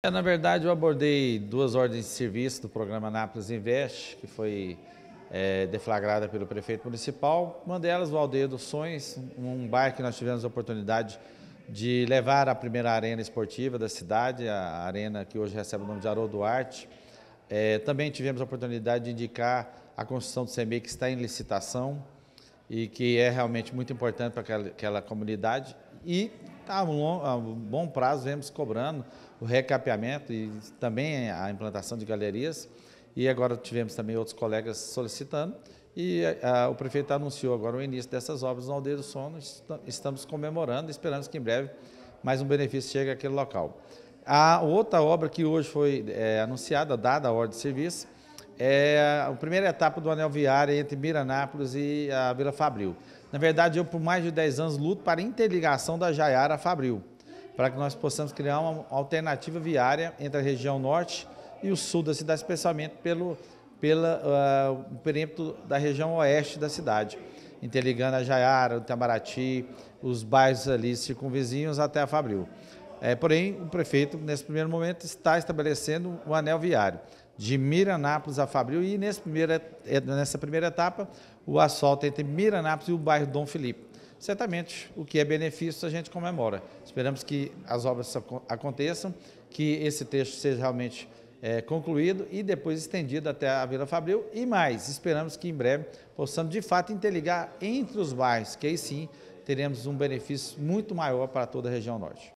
É, na verdade, eu abordei duas ordens de serviço do programa Nápoles Invest, que foi é, deflagrada pelo prefeito municipal. Uma delas, o Aldeia dos Sonhos, um bairro que nós tivemos a oportunidade de levar a primeira arena esportiva da cidade, a arena que hoje recebe o nome de Haroldo Duarte. É, também tivemos a oportunidade de indicar a construção do CEMEI, que está em licitação e que é realmente muito importante para aquela, aquela comunidade. E há um, long, há ah, um bom prazo vemos cobrando o recapeamento e também a implantação de galerias. E agora tivemos também outros colegas solicitando. E a, ah, o prefeito anunciou agora o início dessas obras no Aldeia do Sono. Estamos comemorando, esperamos que em breve mais um benefício chegue àquele local. A outra obra que hoje foi é, anunciada, dada a ordem de serviço, é a primeira etapa do anel viário entre Miranápolis e a Vila Fabril. Na verdade, eu por mais de 10 anos luto para a interligação da Jaiara a Fabril, para que nós possamos criar uma alternativa viária entre a região norte e o sul da cidade, especialmente pelo pela, uh, perímetro da região oeste da cidade, interligando a Jaiara, o Itamaraty, os bairros ali circunvizinhos até a Fabril. É, porém, o prefeito, nesse primeiro momento, está estabelecendo o um anel viário de Miranápolis a Fabril. E nesse primeira, nessa primeira etapa, o asfalto entre Miranápolis e o bairro Dom Felipe. Certamente, o que é benefício a gente comemora. Esperamos que as obras aconteçam, que esse trecho seja realmente é, concluído e depois estendido até a Vila Fabril. E mais, esperamos que em breve possamos de fato interligar entre os bairros, que aí sim teremos um benefício muito maior para toda a região norte.